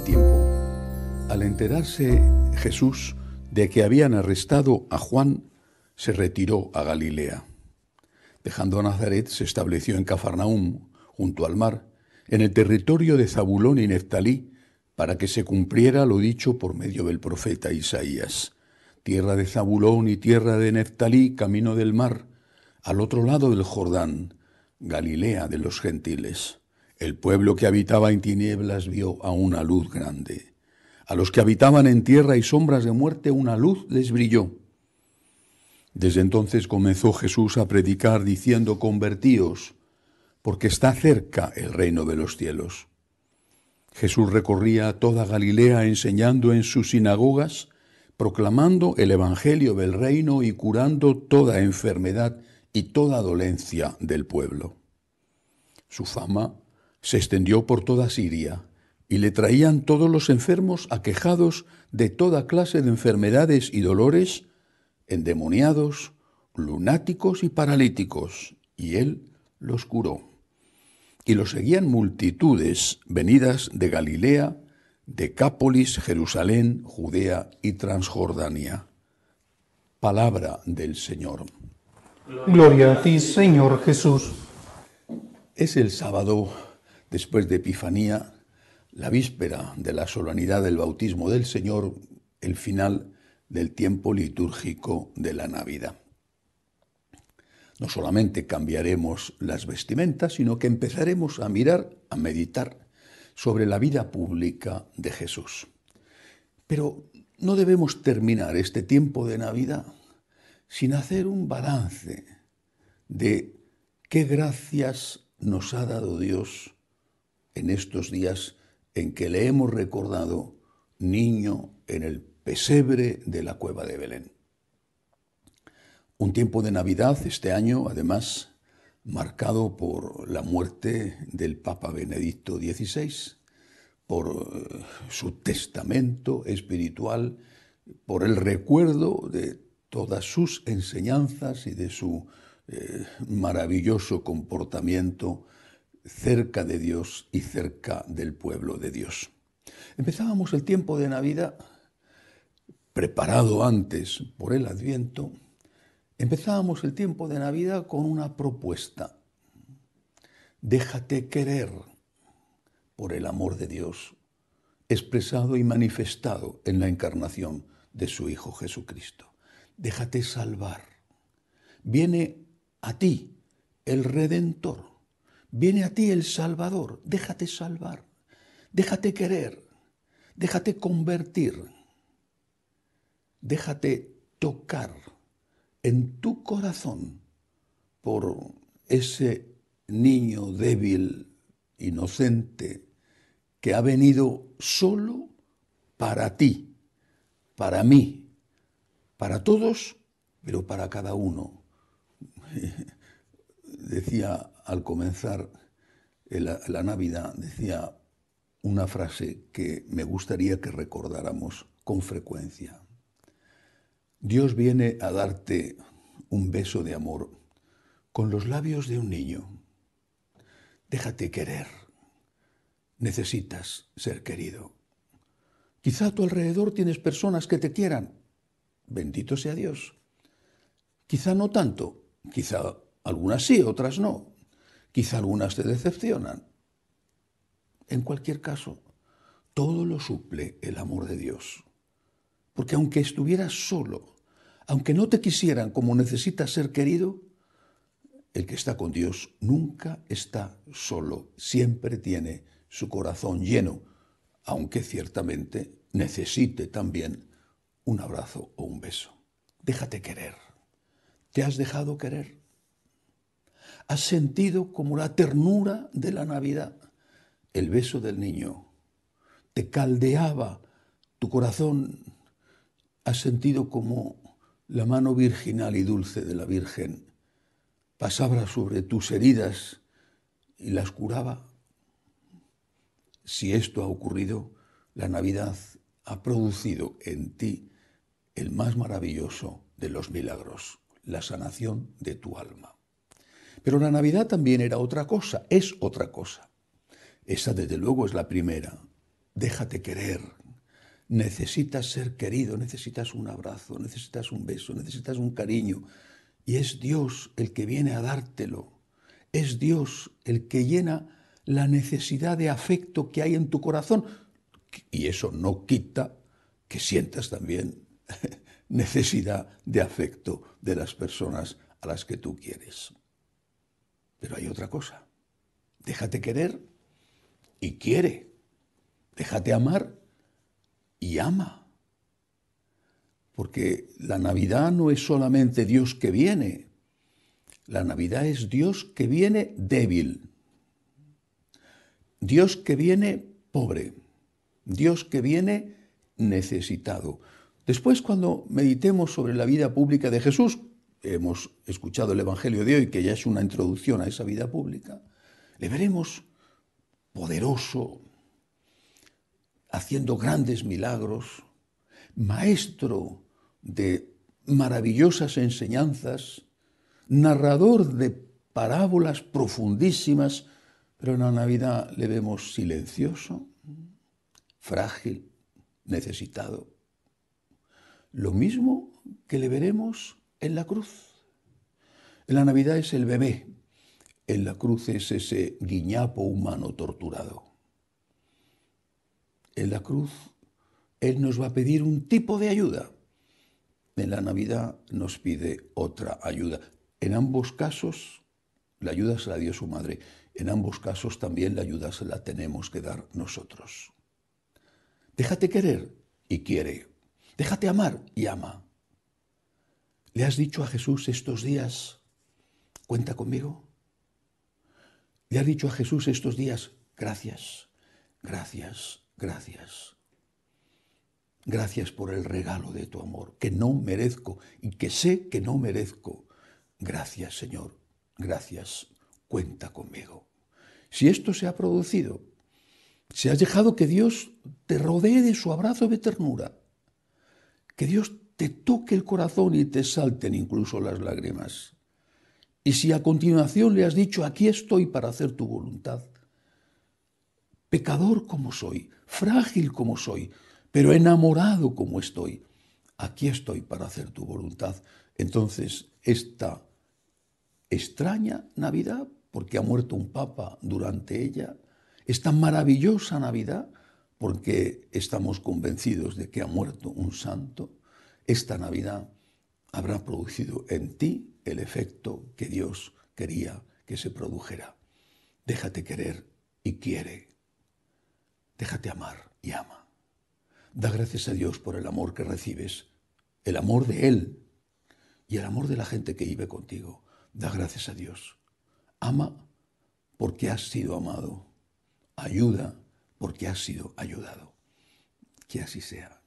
tiempo, al enterarse Jesús de que habían arrestado a Juan, se retiró a Galilea. Dejando Nazaret, se estableció en Cafarnaum, junto al mar, en el territorio de Zabulón y Neftalí, para que se cumpliera lo dicho por medio del profeta Isaías. Tierra de Zabulón y tierra de Neftalí, camino del mar, al otro lado del Jordán, Galilea de los gentiles. El pueblo que habitaba en tinieblas vio a una luz grande. A los que habitaban en tierra y sombras de muerte una luz les brilló. Desde entonces comenzó Jesús a predicar diciendo, convertíos, porque está cerca el reino de los cielos. Jesús recorría toda Galilea enseñando en sus sinagogas, proclamando el Evangelio del reino y curando toda enfermedad y toda dolencia del pueblo. Su fama se extendió por toda Siria, y le traían todos los enfermos aquejados de toda clase de enfermedades y dolores, endemoniados, lunáticos y paralíticos, y él los curó. Y lo seguían multitudes venidas de Galilea, Decápolis, Jerusalén, Judea y Transjordania. Palabra del Señor. Gloria a ti, Señor Jesús. Es el sábado Después de Epifanía, la víspera de la solemnidad del bautismo del Señor, el final del tiempo litúrgico de la Navidad. No solamente cambiaremos las vestimentas, sino que empezaremos a mirar, a meditar sobre la vida pública de Jesús. Pero no debemos terminar este tiempo de Navidad sin hacer un balance de qué gracias nos ha dado Dios en estos días en que le hemos recordado niño en el pesebre de la cueva de Belén. Un tiempo de Navidad este año, además, marcado por la muerte del Papa Benedicto XVI, por eh, su testamento espiritual, por el recuerdo de todas sus enseñanzas y de su eh, maravilloso comportamiento cerca de Dios y cerca del pueblo de Dios. Empezábamos el tiempo de Navidad, preparado antes por el Adviento, empezábamos el tiempo de Navidad con una propuesta. Déjate querer por el amor de Dios, expresado y manifestado en la encarnación de su Hijo Jesucristo. Déjate salvar. Viene a ti el Redentor Viene a ti el Salvador, déjate salvar, déjate querer, déjate convertir, déjate tocar en tu corazón por ese niño débil, inocente, que ha venido solo para ti, para mí, para todos, pero para cada uno decía al comenzar eh, la, Navidad, decía una frase que me gustaría que recordáramos con frecuencia. Dios viene a darte un beso de amor con los labios de un niño. Déjate querer. Necesitas ser querido. Quizá a tu alrededor tienes personas que te quieran. Bendito sea Dios. Quizá no tanto. Quizá algunas sí, otras no. Quizá algunas te decepcionan. En cualquier caso, todo lo suple el amor de Dios. Porque aunque estuvieras solo, aunque no te quisieran como necesitas ser querido, el que está con Dios nunca está solo, siempre tiene su corazón lleno, aunque ciertamente necesite también un abrazo o un beso. Déjate querer. ¿Te has dejado querer? has sentido como la ternura de la Navidad. El beso del niño te caldeaba tu corazón. Has sentido como la mano virginal y dulce de la Virgen pasaba sobre tus heridas y las curaba. Si esto ha ocurrido, la Navidad ha producido en ti el más maravilloso de los milagros, la sanación de tu alma. Pero la Navidad también era otra cosa, es otra cosa. Esa desde luego es la primera. Déjate querer. Necesitas ser querido, necesitas un abrazo, necesitas un beso, necesitas un cariño. Y es Dios el que viene a dártelo. Es Dios el que llena la necesidad de afecto que hay en tu corazón. Y eso no quita que sientas también necesidad de afecto de las personas a las que tú quieres. Pero hay otra cosa. Déjate querer y quiere. Déjate amar y ama. Porque la Navidad no es solamente Dios que viene. La Navidad es Dios que viene débil. Dios que viene pobre. Dios que viene necesitado. Después, cuando meditemos sobre la vida pública de Jesús, hemos escuchado el Evangelio de hoy, que ya es una introducción a esa vida pública, le veremos poderoso, haciendo grandes milagros, maestro de maravillosas enseñanzas, narrador de parábolas profundísimas, pero en la Navidad le vemos silencioso, frágil, necesitado. Lo mismo que le veremos en la cruz. En la Navidad es el bebé, en la cruz es ese guiñapo humano torturado. En la cruz Él nos va a pedir un tipo de ayuda. En la Navidad nos pide otra ayuda. En ambos casos, la ayuda se la dio su madre. En ambos casos también la ayuda se la tenemos que dar nosotros. Déjate querer y quiere. Déjate amar y ama. ¿Le has dicho a Jesús estos días, cuenta conmigo? ¿Le has dicho a Jesús estos días, gracias, gracias, gracias? Gracias por el regalo de tu amor, que no merezco y que sé que no merezco. Gracias, Señor, gracias, cuenta conmigo. Si esto se ha producido, si has dejado que Dios te rodee de su abrazo de ternura, que Dios te te toque el corazón y te salten incluso las lágrimas. Y si a continuación le has dicho, aquí estoy para hacer tu voluntad, pecador como soy, frágil como soy, pero enamorado como estoy, aquí estoy para hacer tu voluntad, entonces esta extraña Navidad, porque ha muerto un papa durante ella, esta maravillosa Navidad, porque estamos convencidos de que ha muerto un santo, esta Navidad habrá producido en ti el efecto que Dios quería que se produjera. Déjate querer y quiere. Déjate amar y ama. Da gracias a Dios por el amor que recibes, el amor de Él y el amor de la gente que vive contigo. Da gracias a Dios. Ama porque has sido amado. Ayuda porque has sido ayudado. Que así sea.